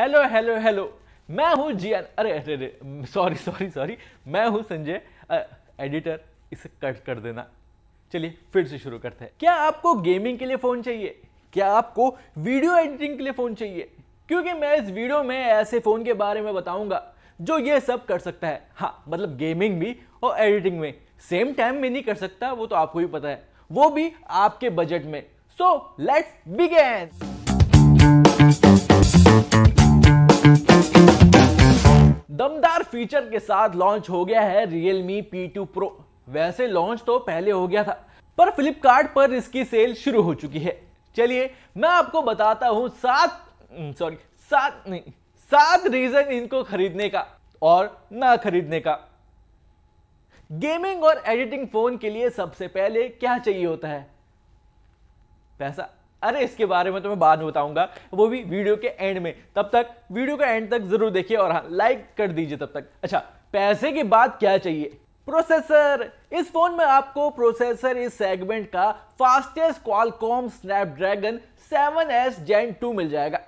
hello hello hello मैं हूँ जी अरे अरे अरे सॉरी सॉरी सॉरी मैं हूँ संजय एडिटर इसे कट कर देना चलिए फिर से शुरू करते हैं क्या आपको गेमिंग के लिए फ़ोन चाहिए क्या आपको वीडियो एडिटिंग के लिए फ़ोन चाहिए क्योंकि मैं इस वीडियो में ऐसे फ़ोन के बारे में बताऊंगा जो ये सब कर सकता है हाँ मतलब गेमिंग भी और एडिटिंग में सेम टाइम में नहीं कर सकता वो तो आपको ही पता है वो भी आपके बजट में सो लेट्स बिगेन दमदार फीचर के साथ लॉन्च हो गया है Realme P2 Pro वैसे लॉन्च तो पहले हो गया था पर फ्लिपकार्ट पर इसकी सेल शुरू हो चुकी है चलिए मैं आपको बताता हूं सात सॉरी हम्म, सात नहीं सात रीजन इनको खरीदने का और ना खरीदने का गेमिंग और एडिटिंग फोन के लिए सबसे पहले क्या चाहिए होता है पैसा अरे इसके बारे में तो मैं बाद में बताऊंगा वो भी वीडियो के एंड में तब तक वीडियो के एंड तक जरूर देखिए और हाँ लाइक कर दीजिए तब तक अच्छा पैसे की बात क्या चाहिए प्रोसेसर इस फोन में आपको प्रोसेसर इस सेगमेंट का fastest Qualcomm Snapdragon seven S gen two मिल जाएगा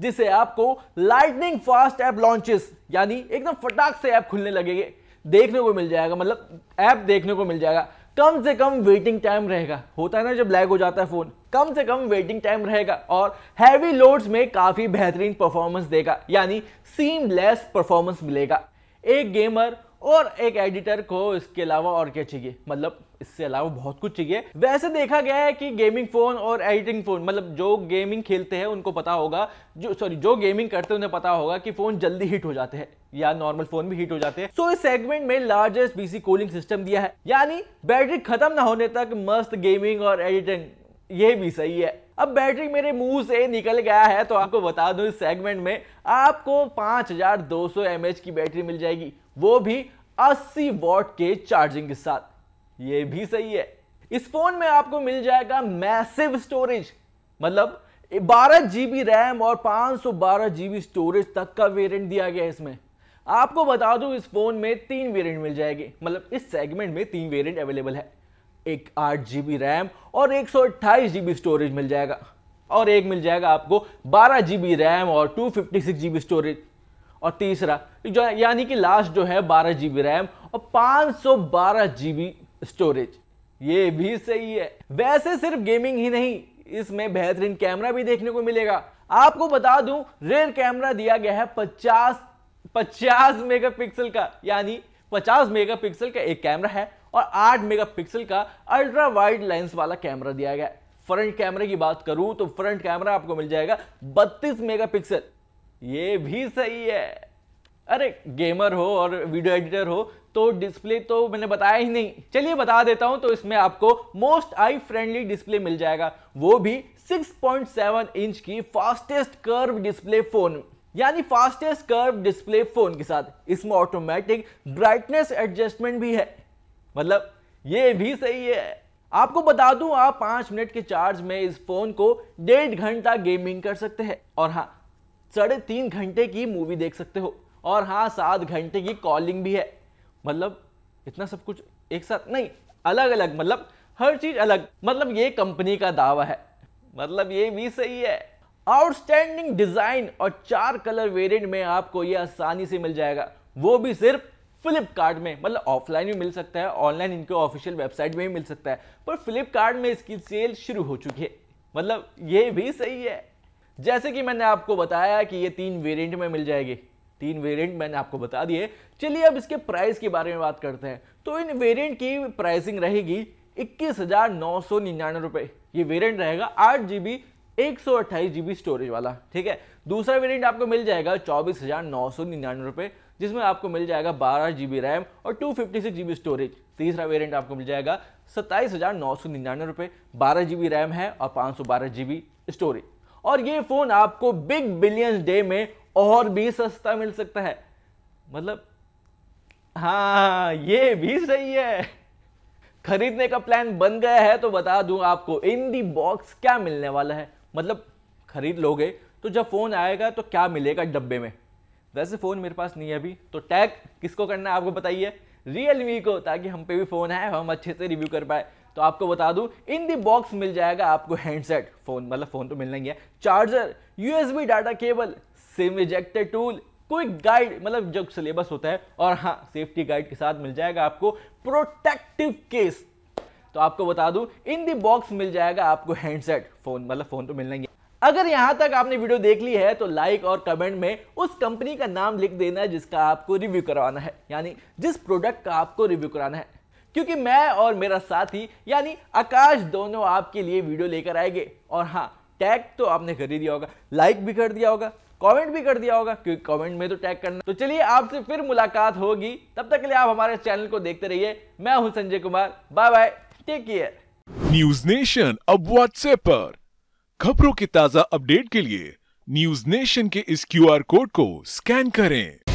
जिसे आपको लाइटनिंग फास्ट ऐप लॉन्चेस यानी एकदम फटाक से ऐप खुलने लगेंगे देखने को मिल जाएगा मतलब ऐप देखने को मिल जाएगा कम से कम वेटिंग टाइम रहेगा होता है ना जब लैग हो जाता है फ़ोन कम से कम वेटिंग टाइम रहेगा और हैवी लोड्स में काफ़ी बेहतरीन परफॉर्मेंस देगा यानी सीमलेस परफॉर्मेंस मिलेगा एक गेमर और एक एडिटर को इसके अलावा और क्या चाहिए मतलब इससे अलावा बहुत कुछ चाहिए वैसे देखा गया है कि गेमिंग फोन और एडिटिंग फोन मतलब जो गेमिंग खेलते हैं उनको पता होगा जो सॉरी जो गेमिंग करते हैं उन्हें पता होगा कि फोन जल्दी हीट हो जाते हैं या नॉर्मल फोन भी हीट हो जाते हैं सो so, इस सेगमेंट में लार्जेस्ट बीसी कूलिंग सिस्टम दिया है यानी बैटरी खत्म ना होने तक मस्त गेमिंग और एडिटिंग ये भी सही है अब बैटरी मेरे मुंह से निकल गया है तो आपको बता दूं इस सेगमेंट में आपको 5200 हजार की बैटरी मिल जाएगी वो भी 80 वॉट के चार्जिंग के साथ ये भी सही है इस फोन में आपको मिल जाएगा मैसिव स्टोरेज मतलब बारह जीबी रैम और बारह जीबी स्टोरेज तक का वेरिएंट दिया गया है इसमें आपको बता दूं इस फोन में तीन वेरिएंट मिल जाएंगे मतलब इस सेगमेंट में तीन वेरिएंट अवेलेबल है एक आठ जी रैम और एक सौ स्टोरेज मिल जाएगा और एक मिल जाएगा आपको बारह जी रैम और टू फिफ्टी सिक्स स्टोरेज और तीसरा जो यानी कि लास्ट जो है बारह जी रैम और पांच सौ बारह जी स्टोरेज ये भी सही है वैसे सिर्फ गेमिंग ही नहीं इसमें बेहतरीन कैमरा भी देखने को मिलेगा आपको बता दूं रेयर कैमरा दिया गया है 50 पचास मेगापिक्सल का यानी 50 मेगापिक्सल का एक कैमरा है और 8 मेगापिक्सल का अल्ट्रा वाइड लेंस वाला कैमरा दिया गया है फ्रंट कैमरे की बात करूं तो फ्रंट कैमरा आपको मिल जाएगा 32 मेगापिक्सल ये भी सही है अरे गेमर हो और वीडियो एडिटर हो तो डिस्प्ले तो मैंने बताया ही नहीं चलिए बता देता हूं तो इसमें आपको मोस्ट आई फ्रेंडली डिस्प्ले मिल जाएगा वो भी 6.7 इंच की फास्टेस्ट कर्व डिस्प्ले फोन यानी फास्टेस्ट कर्व डिस्प्ले फोन के साथ इसमें ऑटोमेटिक ब्राइटनेस एडजस्टमेंट भी है मतलब ये भी सही है आपको बता दूं आप पांच मिनट के चार्ज में इस फोन को डेढ़ घंटा गेमिंग कर सकते हैं और हाँ साढ़े तीन घंटे की मूवी देख सकते हो और हाँ सात घंटे की कॉलिंग भी है मतलब इतना सब कुछ एक साथ नहीं अलग अलग मतलब हर चीज़ अलग मतलब ये कंपनी का दावा है मतलब ये भी सही है आउटस्टैंडिंग डिज़ाइन और चार कलर वेरिएंट में आपको ये आसानी से मिल जाएगा वो भी सिर्फ फ्लिपकार्ट में मतलब ऑफलाइन भी मिल सकता है ऑनलाइन इनके ऑफिशियल वेबसाइट में भी मिल सकता है पर फ्लिपकार्ट में इसकी सेल शुरू हो चुकी है मतलब ये भी सही है जैसे कि मैंने आपको बताया कि ये तीन वेरिएंट में मिल जाएगी तीन वेरिएंट मैंने आपको बता दिए चलिए अब इसके प्राइस के बारे में बात करते हैं तो इन वेरिएंट की प्राइसिंग रहेगी इक्कीस हज़ार नौ सौ निन्यानवे रुपए ये वेरिएंट रहेगा आठ जी बी एक सौ अट्ठाईस जी बी स्टोरेज वाला ठीक है दूसरा वेरिएंट आपको मिल जाएगा चौबीस हज़ार नौ सौ निन्यानवे रुपए जिसमें आपको मिल जाएगा बारह जी बी रैम और two fifty six G B storage तीसरा वेरिएंट आपको मिल जाएगा सत्ताईस हज़ार नौ सौ निन्यानवे रुपए बारह जी बी रैम है और पांच सौ बारह जी बी स्टोरेज और ये फ़ोन आपको बिग बिलियंस डे में और भी सस्ता मिल सकता है मतलब हाँ ये भी सही है खरीदने का प्लान बन गया है तो बता दूं आपको इन दी बॉक्स क्या मिलने वाला है मतलब खरीद लोगे तो जब फ़ोन आएगा तो क्या मिलेगा डब्बे में वैसे फ़ोन मेरे पास नहीं है अभी तो टैग किसको करना है आपको बताइए रियलमी को ताकि हम पे भी फ़ोन है हम अच्छे से रिव्यू कर पाए तो आपको बता दूं इन दी बॉक्स मिल जाएगा आपको हैंडसेट फ़ोन मतलब फ़ोन तो मिलना ही है charger USB data cable sim ejected tool quick guide मतलब जो सिलेबस होता है और हाँ सेफ्टी गाइड के साथ मिल जाएगा आपको प्रोटेक्टिव केस तो आपको बता दूं इन दी बॉक्स मिल जाएगा आपको हैंडसेट फोन मतलब फोन तो मिलना ही अगर यहां तक आपने वीडियो देख ली है तो लाइक और कमेंट में उस कंपनी का नाम लिख देना है जिसका आपको रिव्यू करवाना है यानी जिस प्रोडक्ट का आपको रिव्यू कराना है क्योंकि मैं और मेरा साथी यानी आकाश दोनों आपके लिए वीडियो लेकर आएंगे और हाँ टैग तो आपने कर ही दिया होगा लाइक भी कर दिया होगा कमेंट भी कर दिया होगा क्योंकि कमेंट में तो टैग करना तो चलिए आपसे फिर मुलाकात होगी तब तक के लिए आप हमारे चैनल को देखते रहिए मैं हूं Sanjay Kumar bye bye take care news nation अब व्हाट्सएप पर खबरों के ताजा अपडेट के लिए न्यूज नेशन के इस क्यू कोड को स्कैन करें